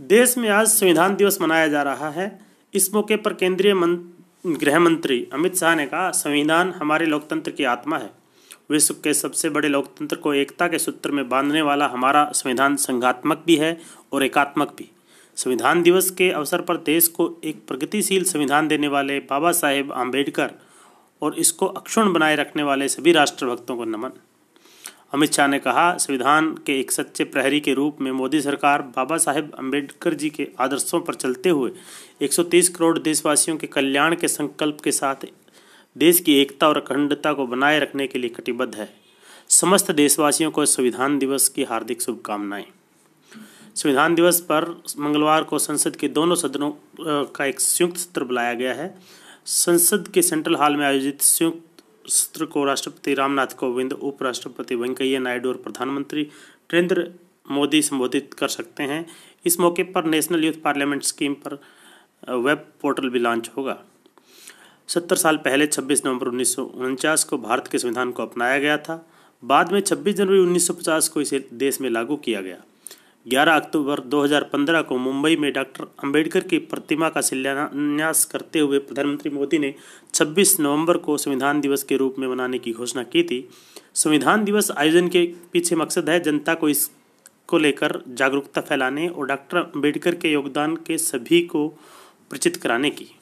देश में आज संविधान दिवस मनाया जा रहा है इस मौके पर केंद्रीय मं... गृह मंत्री अमित शाह ने कहा संविधान हमारे लोकतंत्र की आत्मा है विश्व के सबसे बड़े लोकतंत्र को एकता के सूत्र में बांधने वाला हमारा संविधान संघात्मक भी है और एकात्मक भी संविधान दिवस के अवसर पर देश को एक प्रगतिशील संविधान देने वाले बाबा साहेब आम्बेडकर और इसको अक्षुण बनाए रखने वाले सभी राष्ट्रभक्तों को नमन अमित शाह ने कहा संविधान के एक सच्चे प्रहरी के रूप में मोदी सरकार बाबा साहेब अम्बेडकर जी के आदर्शों पर चलते हुए 130 करोड़ देशवासियों के कल्याण के संकल्प के साथ देश की एकता और अखंडता को बनाए रखने के लिए कटिबद्ध है समस्त देशवासियों को संविधान दिवस की हार्दिक शुभकामनाएं संविधान दिवस पर मंगलवार को संसद के दोनों सदनों का एक संयुक्त सत्र बुलाया गया है संसद के सेंट्रल हॉल में आयोजित संयुक्त सत्र को राष्ट्रपति रामनाथ कोविंद उपराष्ट्रपति वेंकैया नायडू और प्रधानमंत्री नरेंद्र मोदी संबोधित कर सकते हैं इस मौके पर नेशनल यूथ पार्लियामेंट स्कीम पर वेब पोर्टल भी लॉन्च होगा सत्तर साल पहले 26 नवंबर उन्नीस को भारत के संविधान को अपनाया गया था बाद में 26 जनवरी 1950 को इसे देश में लागू किया गया 11 अक्टूबर 2015 को मुंबई में डॉक्टर अंबेडकर की प्रतिमा का शिलान्यास करते हुए प्रधानमंत्री मोदी ने 26 नवंबर को संविधान दिवस के रूप में मनाने की घोषणा की थी संविधान दिवस आयोजन के पीछे मकसद है जनता को इसको लेकर जागरूकता फैलाने और डॉक्टर अम्बेडकर के योगदान के सभी को परिचित कराने की